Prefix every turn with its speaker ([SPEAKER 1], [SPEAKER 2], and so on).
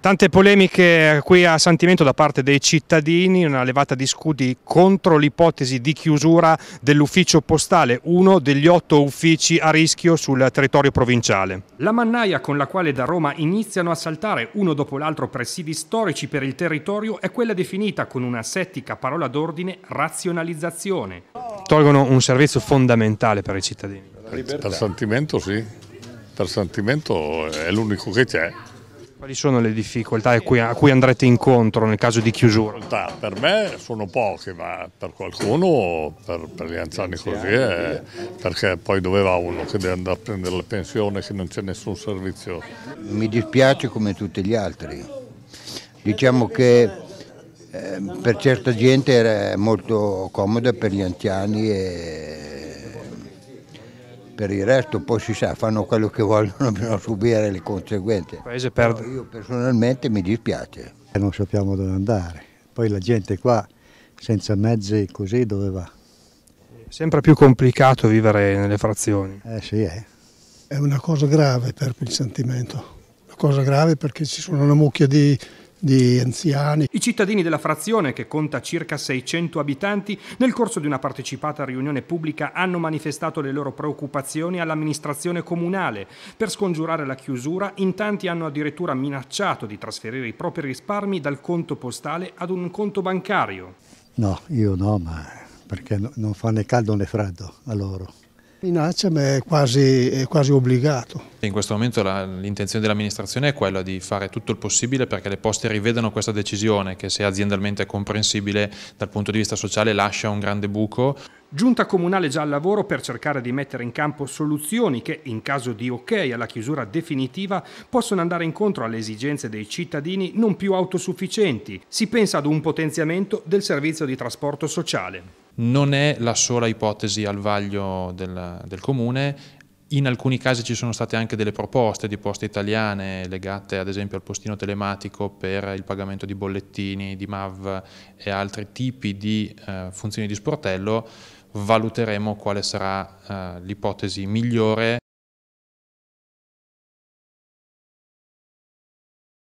[SPEAKER 1] Tante polemiche qui a Santimento da parte dei cittadini, una levata di scudi contro l'ipotesi di chiusura dell'ufficio postale, uno degli otto uffici a rischio sul territorio provinciale. La mannaia con la quale da Roma iniziano a saltare uno dopo l'altro presidi storici per il territorio è quella definita con una settica parola d'ordine razionalizzazione. Tolgono un servizio fondamentale per i cittadini. Per, per Santimento sì, per Santimento è l'unico che c'è. Quali sono le difficoltà a cui, a cui andrete incontro nel caso di chiusura? Per me sono poche, ma per qualcuno, per, per gli anziani così, è, eh, perché poi doveva uno che deve andare a prendere la pensione, che non c'è nessun servizio. Mi dispiace come tutti gli altri. Diciamo che eh, per certa gente era molto comoda per gli anziani e per il resto poi si sa, fanno quello che vogliono per non subire le conseguenze. Il paese Perde... Io personalmente mi dispiace. Non sappiamo dove andare, poi la gente qua senza mezzi così dove va? È sempre più complicato vivere nelle frazioni. Eh sì, eh. È una cosa grave per il sentimento, una cosa grave perché ci sono una mucchia di di anziani. I cittadini della frazione, che conta circa 600 abitanti, nel corso di una partecipata riunione pubblica hanno manifestato le loro preoccupazioni all'amministrazione comunale. Per scongiurare la chiusura, in tanti hanno addirittura minacciato di trasferire i propri risparmi dal conto postale ad un conto bancario. No, io
[SPEAKER 2] no, ma perché non fa né caldo né freddo a loro
[SPEAKER 1] minaccia ma è quasi, è quasi obbligato.
[SPEAKER 2] In questo momento l'intenzione dell'amministrazione è quella di fare tutto il possibile perché le poste rivedano questa decisione che se aziendalmente è comprensibile dal punto di vista sociale lascia un grande buco.
[SPEAKER 1] Giunta comunale già al lavoro per cercare di mettere in campo soluzioni che, in caso di ok alla chiusura definitiva, possono andare incontro alle esigenze dei cittadini non più autosufficienti. Si pensa ad un potenziamento del servizio di trasporto
[SPEAKER 2] sociale non è la sola ipotesi al vaglio del, del comune, in alcuni casi ci sono state anche delle proposte di poste italiane legate ad esempio al postino telematico per il pagamento di bollettini, di MAV e altri tipi di eh, funzioni di sportello, valuteremo quale sarà eh, l'ipotesi migliore